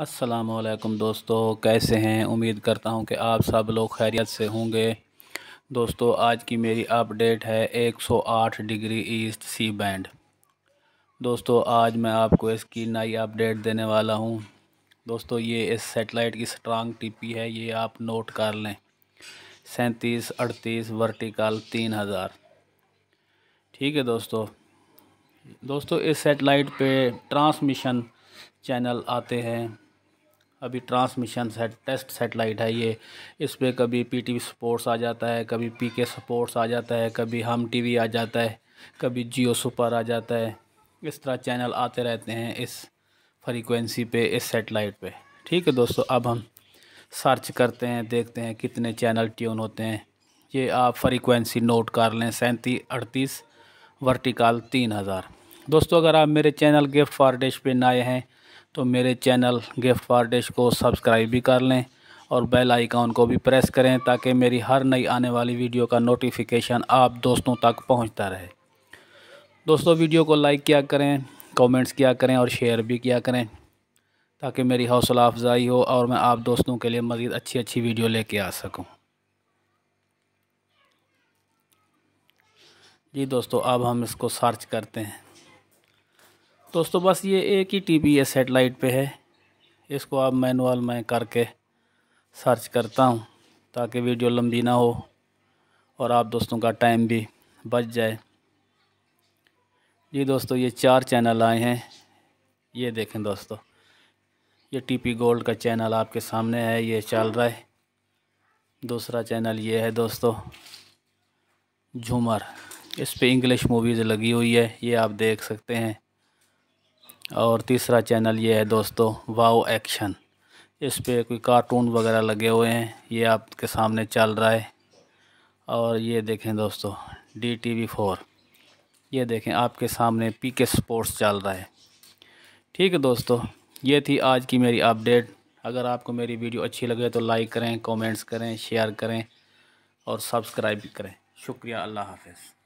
असलकम दोस्तों कैसे हैं उम्मीद करता हूं कि आप सब लोग खैरियत से होंगे दोस्तों आज की मेरी अपडेट है 108 डिग्री ईस्ट सी बैंड दोस्तों आज मैं आपको इसकी नई अपडेट देने वाला हूं दोस्तों ये इस सेटेलाइट की स्ट्रांग टीपी है ये आप नोट कर लें सैंतीस अड़तीस वर्टिकल तीन हज़ार ठीक है दोस्तों दोस्तों इस सेटेलाइट पे ट्रांसमिशन चैनल आते हैं अभी ट्रांसमिशन सेट टेस्ट सेटेलाइट है ये इस पर कभी पी टी स्पोर्ट्स आ जाता है कभी पी के स्पोर्ट्स आ जाता है कभी हम टी वी आ जाता है कभी जियो सुपर आ जाता है इस तरह चैनल आते रहते हैं इस फ्रीक्वेंसी पे इस सेटेलाइट पे ठीक है दोस्तों अब हम सर्च करते हैं देखते हैं कितने चैनल ट्यून होते हैं ये आप फ्रीक्वेंसी नोट कर लें सैंतीस अड़तीस वर्टिकल तीन हज़ार दोस्तों अगर आप मेरे चैनल गिफ्ट फॉर डिश पर नए हैं तो मेरे चैनल गिफ्ट फॉर डिश को सब्सक्राइब भी कर लें और बेल आइकॉन को भी प्रेस करें ताकि मेरी हर नई आने वाली वीडियो का नोटिफिकेशन आप दोस्तों तक पहुंचता रहे दोस्तों वीडियो को लाइक किया करें कमेंट्स किया करें और शेयर भी किया करें ताकि मेरी हौसला अफजाई हो और मैं आप दोस्तों के लिए मज़ीद अच्छी अच्छी वीडियो लेके आ सकूं जी दोस्तों अब हम इसको सर्च करते हैं दोस्तों बस ये एक ही वी है सेटेलाइट पे है इसको आप मैनुअल में करके सर्च करता हूँ ताकि वीडियो लंबी ना हो और आप दोस्तों का टाइम भी बच जाए जी दोस्तों ये चार चैनल आए हैं ये देखें दोस्तों ये टीपी गोल्ड का चैनल आपके सामने है ये चल रहा है दूसरा चैनल ये है दोस्तों झूमर इस पर इंग्लिश मूवीज़ लगी हुई है ये आप देख सकते हैं और तीसरा चैनल ये है दोस्तों वाओ एक्शन इस पर कोई कार्टून वगैरह लगे हुए हैं ये आपके सामने चल रहा है और ये देखें दोस्तों डी टी वी फोर ये देखें आपके सामने पी के स्पोर्ट्स चल रहा है ठीक है दोस्तों ये थी आज की मेरी अपडेट अगर आपको मेरी वीडियो अच्छी लगे तो लाइक करें कमेंट्स करें शेयर करें और सब्सक्राइब भी करें शुक्रिया अल्लाह हाफिज़